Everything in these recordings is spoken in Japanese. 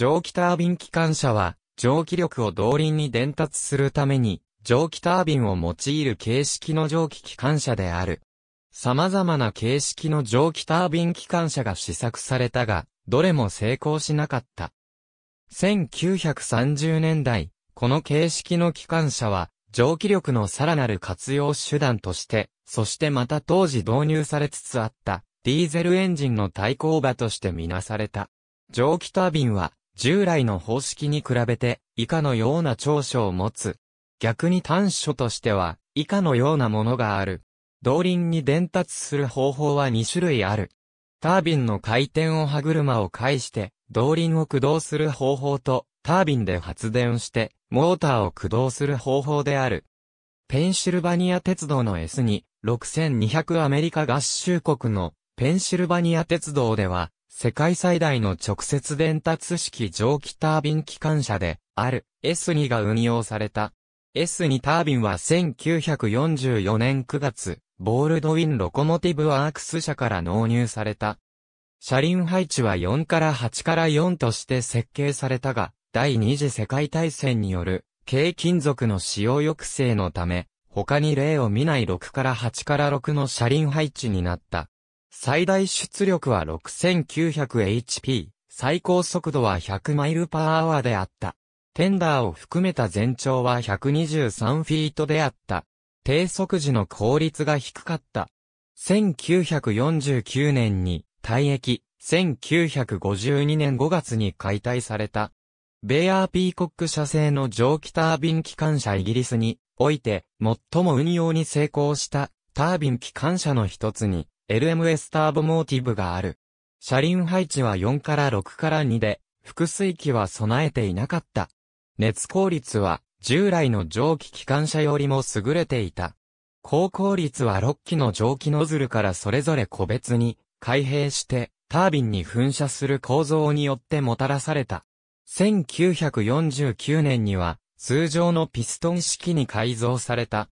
蒸気タービン機関車は、蒸気力を動輪に伝達するために、蒸気タービンを用いる形式の蒸気機関車である。様々な形式の蒸気タービン機関車が試作されたが、どれも成功しなかった。1930年代、この形式の機関車は、蒸気力のさらなる活用手段として、そしてまた当時導入されつつあった、ディーゼルエンジンの対抗馬としてみなされた。蒸気タービンは、従来の方式に比べて以下のような長所を持つ。逆に短所としては以下のようなものがある。動輪に伝達する方法は2種類ある。タービンの回転を歯車を介して動輪を駆動する方法とタービンで発電してモーターを駆動する方法である。ペンシルバニア鉄道の S2、6200アメリカ合衆国のペンシルバニア鉄道では世界最大の直接伝達式蒸気タービン機関車で、ある S2 が運用された。S2 タービンは1944年9月、ボールドウィン・ロコモティブワークス社から納入された。車輪配置は4から8から4として設計されたが、第二次世界大戦による、軽金属の使用抑制のため、他に例を見ない6から8から6の車輪配置になった。最大出力は 6900HP、最高速度は100マイルパーアワーであった。テンダーを含めた全長は123フィートであった。低速時の効率が低かった。1949年に退役、1952年5月に解体された。ベアー・ピーコック社製の蒸気タービン機関車イギリスにおいて最も運用に成功したタービン機関車の一つに LMS ターボモーティブがある。車輪配置は4から6から2で、複水機は備えていなかった。熱効率は従来の蒸気機関車よりも優れていた。高効率は6機の蒸気ノズルからそれぞれ個別に開閉してタービンに噴射する構造によってもたらされた。1949年には通常のピストン式に改造された。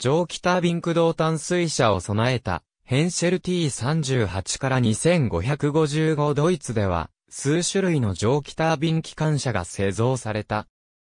蒸気タービン駆動炭水車を備えたヘンシェル T38 から2555ドイツでは、数種類の蒸気タービン機関車が製造された。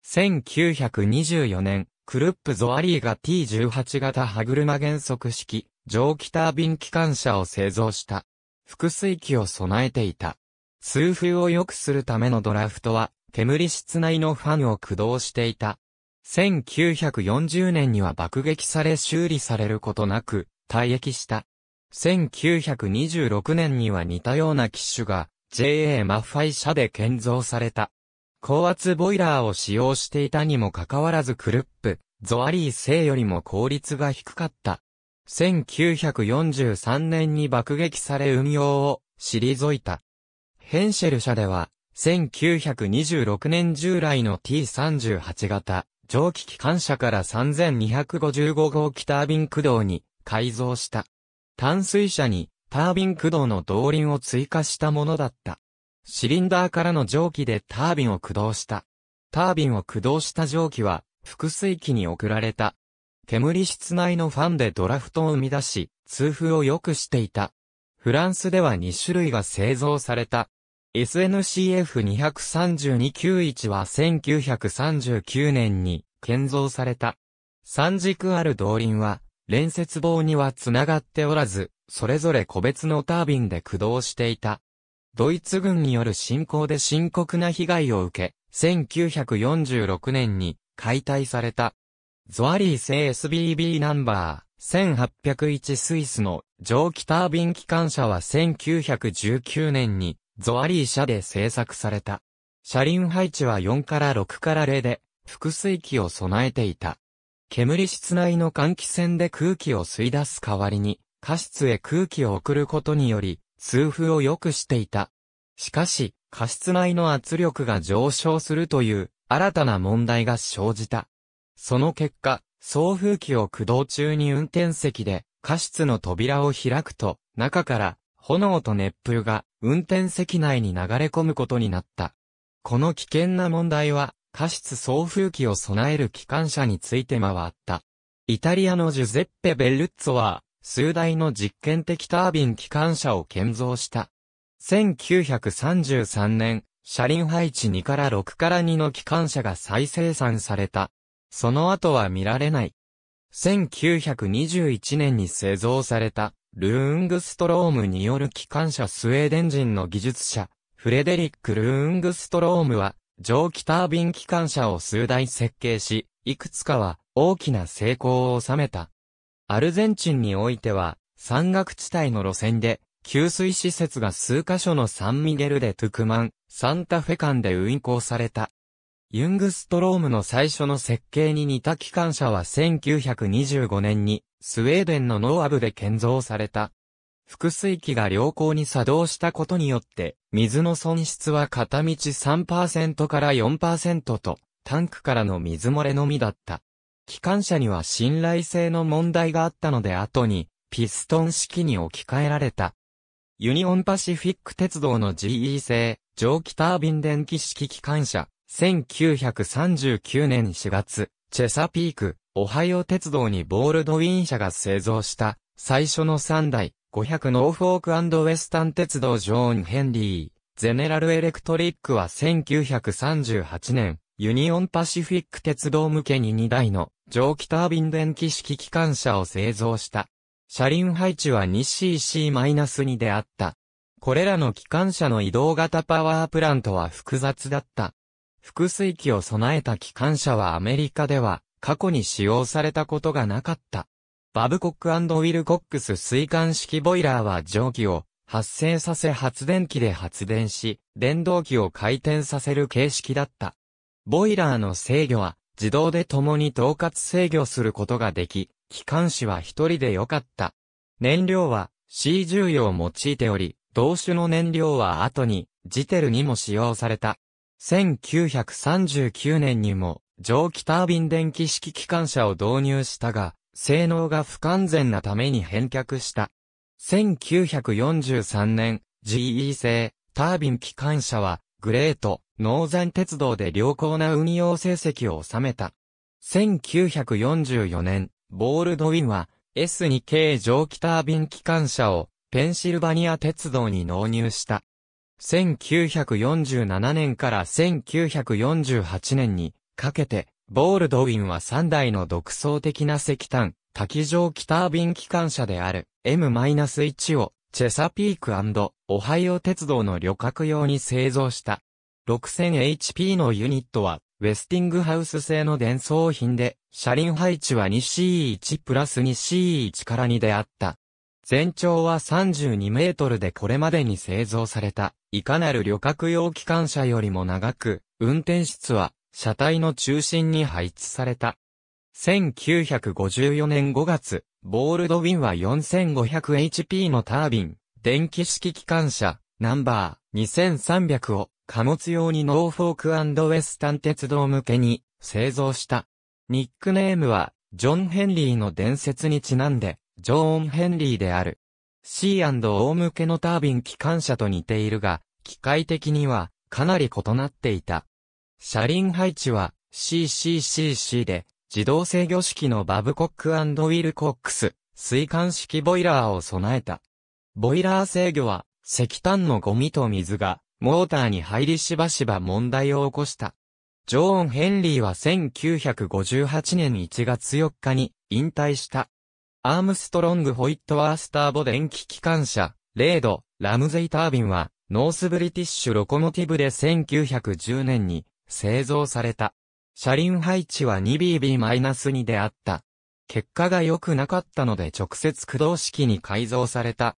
1924年、クルップゾアリーが T18 型歯車減速式、蒸気タービン機関車を製造した。複水機を備えていた。通風を良くするためのドラフトは、煙室内のファンを駆動していた。1940年には爆撃され修理されることなく、退役した。1926年には似たような機種が JA マッファイ社で建造された。高圧ボイラーを使用していたにもかかわらずクルップ、ゾアリー製よりも効率が低かった。1943年に爆撃され運用を退いた。ヘンシェル社では、1926年従来の T38 型、蒸気機関車から3255号機タービン駆動に改造した。淡水車にタービン駆動の動輪を追加したものだった。シリンダーからの蒸気でタービンを駆動した。タービンを駆動した蒸気は、複水器に送られた。煙室内のファンでドラフトを生み出し、通風を良くしていた。フランスでは2種類が製造された。SNCF23291 は1939年に建造された。三軸ある動輪は連接棒には繋がっておらず、それぞれ個別のタービンで駆動していた。ドイツ軍による侵攻で深刻な被害を受け、1946年に解体された。ゾアリー製 SBB ナンバー1801スイスの蒸気タービン機関車は1919年にゾアリー社で製作された。車輪配置は4から6から0で、複数機を備えていた。煙室内の換気扇で空気を吸い出す代わりに、過室へ空気を送ることにより、通風を良くしていた。しかし、過室内の圧力が上昇するという新たな問題が生じた。その結果、送風機を駆動中に運転席で、過室の扉を開くと、中から炎と熱風が運転席内に流れ込むことになった。この危険な問題は加湿送風機を備える機関車について回った。イタリアのジュゼッペ・ベルッツォは、数台の実験的タービン機関車を建造した。1933年、車輪配置2から6から2の機関車が再生産された。その後は見られない。1921年に製造された、ルーングストロームによる機関車スウェーデン人の技術者、フレデリック・ルーングストロームは、蒸気タービン機関車を数台設計し、いくつかは大きな成功を収めた。アルゼンチンにおいては、山岳地帯の路線で、給水施設が数カ所のサンミゲルでトゥクマン、サンタフェ間で運行された。ユングストロームの最初の設計に似た機関車は1925年にスウェーデンのノーアブで建造された。腹水器が良好に作動したことによって、水の損失は片道3%から4%と、タンクからの水漏れのみだった。機関車には信頼性の問題があったので後に、ピストン式に置き換えられた。ユニオンパシフィック鉄道の GE 製、蒸気タービン電気式機関車、1939年4月、チェサピーク、オハイオ鉄道にボールドウィン社が製造した、最初の3台、500ノーフォークウェスタン鉄道ジョーン・ヘンリー、ゼネラルエレクトリックは1938年、ユニオンパシフィック鉄道向けに2台の蒸気タービン電気式機関車を製造した。車輪配置は 2cc-2 であった。これらの機関車の移動型パワープラントは複雑だった。複水機を備えた機関車はアメリカでは過去に使用されたことがなかった。バブコックウィルコックス水管式ボイラーは蒸気を発生させ発電機で発電し、電動機を回転させる形式だった。ボイラーの制御は自動で共に統括制御することができ、機関士は一人でよかった。燃料は c 重油を用いており、同種の燃料は後にジテルにも使用された。1939年にも蒸気タービン電気式機関車を導入したが、性能が不完全なために返却した。1943年、GE 製、タービン機関車は、グレート、ノーザン鉄道で良好な運用成績を収めた。1944年、ボールドウィンは、S2 k 蒸気タービン機関車を、ペンシルバニア鉄道に納入した。1947年から1948年にかけて、ボールドウィンは3台の独創的な石炭、多機上機タービン機関車である M-1 をチェサピークオハイオ鉄道の旅客用に製造した。6000HP のユニットはウェスティングハウス製の伝送品で、車輪配置は 2C1 プラス 2C1 から2であった。全長は32メートルでこれまでに製造された、いかなる旅客用機関車よりも長く、運転室は車体の中心に配置された。1954年5月、ボールドウィンは 4500HP のタービン、電気式機関車、ナンバー2300を貨物用にノーフォークウェスタン鉄道向けに製造した。ニックネームは、ジョン・ヘンリーの伝説にちなんで、ジョーン・ヘンリーである。C&O 向けのタービン機関車と似ているが、機械的にはかなり異なっていた。車輪配置は CCCC で、自動制御式のバブコックウィルコックス、水管式ボイラーを備えた。ボイラー制御は、石炭のゴミと水が、モーターに入りしばしば問題を起こした。ジョーン・ヘンリーは1958年1月4日に引退した。アームストロング・ホイットワースターボ電気機関車、レード、ラムゼイタービンは、ノースブリティッシュロコモティブで1910年に製造された。車輪配置は 2BB-2 であった。結果が良くなかったので直接駆動式に改造された。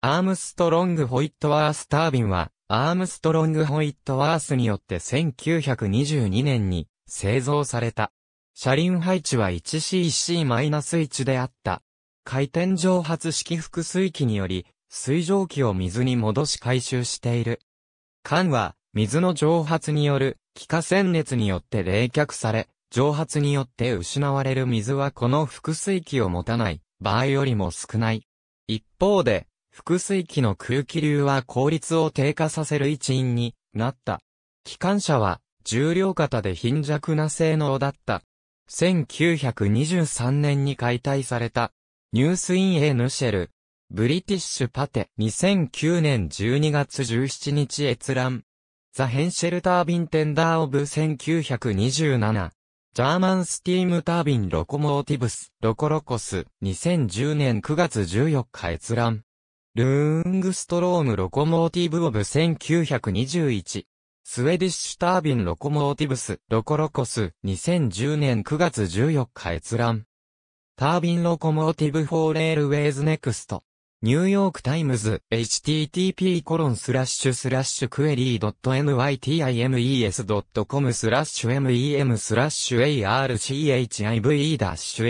アームストロング・ホイットワースタービンは、アームストロング・ホイットワースによって1922年に製造された。車輪配置は 1cc-1 であった。回転蒸発式複水器により、水蒸気を水に戻し回収している。缶は、水の蒸発による気化鮮熱によって冷却され、蒸発によって失われる水はこの腹水器を持たない場合よりも少ない。一方で、腹水器の空気流は効率を低下させる一因になった。機関車は重量型で貧弱な性能だった。1923年に解体された。ニュースイン・エ・ヌシェル。ブリティッシュ・パテ。2009年12月17日閲覧。ザ・ヘンシェルタービンテンダー・オブ1927。ジャーマンスティームタービン・ロコモーティブス、ロコロコス、2010年9月14日閲覧。ルーングストローム・ロコモーティブ・オブ1921。スウェディッシュタービン・ロコモーティブス、ロコロコス、2010年9月14日閲覧。タービン・ロコモーティブ・フォー・レールウェイズ・ネクスト。ニューヨークタイムズ、http コロンスラッシュスラッシュクエリー .nytimes.com スラッシュ mem スラッシュ archive-fre ス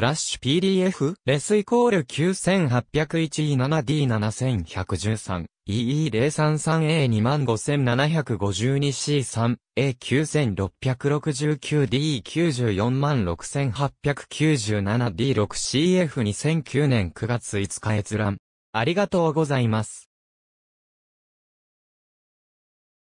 ラッシュ pdf レスイコール9 8 0 1 7 d 7 1 1 3 EE033A25752C3、A9669D94687D6CF2009 9年9月5日閲覧。ありがとうございます。